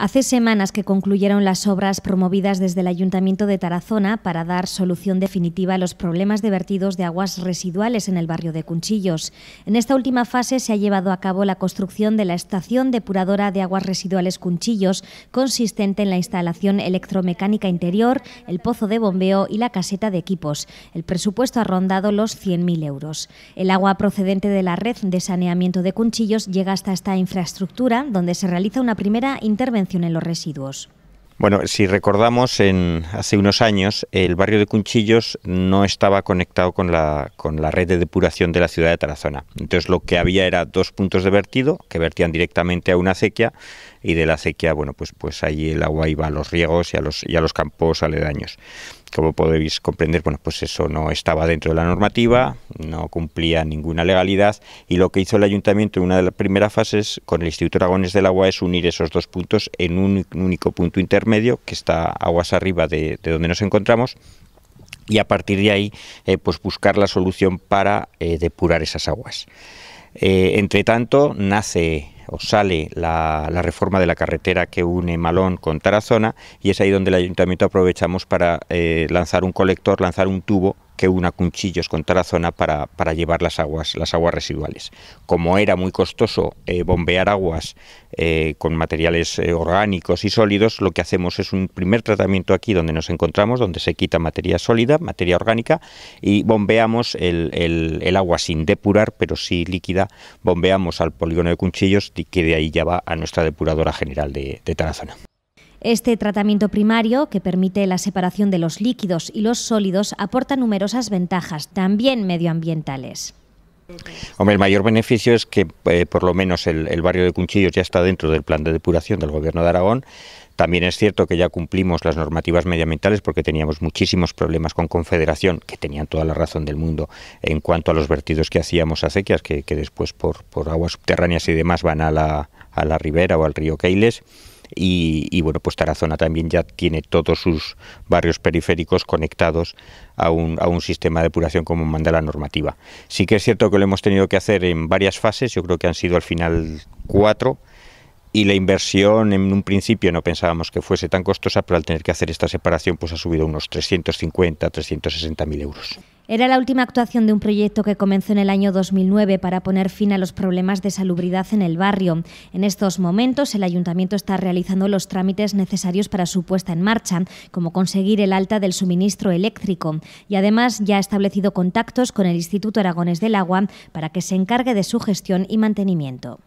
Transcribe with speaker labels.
Speaker 1: Hace semanas que concluyeron las obras promovidas desde el Ayuntamiento de Tarazona para dar solución definitiva a los problemas de vertidos de aguas residuales en el barrio de Cunchillos. En esta última fase se ha llevado a cabo la construcción de la estación depuradora de aguas residuales Cunchillos, consistente en la instalación electromecánica interior, el pozo de bombeo y la caseta de equipos. El presupuesto ha rondado los 100.000 euros. El agua procedente de la red de saneamiento de Cunchillos llega hasta esta infraestructura, donde se realiza una primera intervención en los residuos.
Speaker 2: Bueno, si recordamos, en, hace unos años el barrio de Cunchillos no estaba conectado con la, con la red de depuración de la ciudad de Tarazona. Entonces lo que había era dos puntos de vertido que vertían directamente a una acequia y de la acequia, bueno, pues, pues allí el agua iba a los riegos y a los, los campos aledaños. Como podéis comprender, bueno, pues eso no estaba dentro de la normativa, no cumplía ninguna legalidad y lo que hizo el ayuntamiento en una de las primeras fases con el Instituto Aragones del Agua es unir esos dos puntos en un único punto intermedio que está aguas arriba de, donde nos encontramos y a partir de ahí eh, pues buscar la solución para eh, depurar esas aguas. Eh, entre tanto, nace o sale la, la, reforma de la carretera que une Malón con Tarazona y es ahí donde el ayuntamiento aprovechamos para eh, lanzar un colector, lanzar un tubo que una cuchillos con Tarazona para, para llevar las aguas, las aguas residuales. Como era muy costoso eh, bombear aguas eh, con materiales eh, orgánicos y sólidos, lo que hacemos es un primer tratamiento aquí donde nos encontramos, donde se quita materia sólida, materia orgánica, y bombeamos el, agua sin depurar, pero sí líquida, bombeamos al polígono de cuchillos, y que de ahí ya va a nuestra depuradora general de, de Tarazona.
Speaker 1: Este tratamiento primario, que permite la separación de los líquidos y los sólidos, aporta numerosas ventajas, también medioambientales.
Speaker 2: Hombre, el mayor beneficio es que eh, por lo menos el, barrio de Cunchillos ya está dentro del plan de depuración del gobierno de Aragón. También es cierto que ya cumplimos las normativas medioambientales porque teníamos muchísimos problemas con Confederación, que tenían toda la razón del mundo en cuanto a los vertidos que hacíamos a acequias, que, después por, aguas subterráneas y demás van a la, a la ribera o al río Keiles. Y, bueno, pues Tarazona también ya tiene todos sus barrios periféricos conectados a un, a un sistema de depuración como manda la normativa. Sí que es cierto que lo hemos tenido que hacer en varias fases, yo creo que han sido al final cuatro. Y la inversión en un principio no pensábamos que fuese tan costosa, pero al tener que hacer esta separación pues ha subido unos 350, 360 mil euros.
Speaker 1: Era la última actuación de un proyecto que comenzó en el año 2009 para poner fin a los problemas de salubridad en el barrio. En estos momentos, el ayuntamiento está realizando los trámites necesarios para su puesta en marcha, como conseguir el alta del suministro eléctrico. Y además ya ha establecido contactos con el Instituto Aragones del Agua para que se encargue de su gestión y mantenimiento.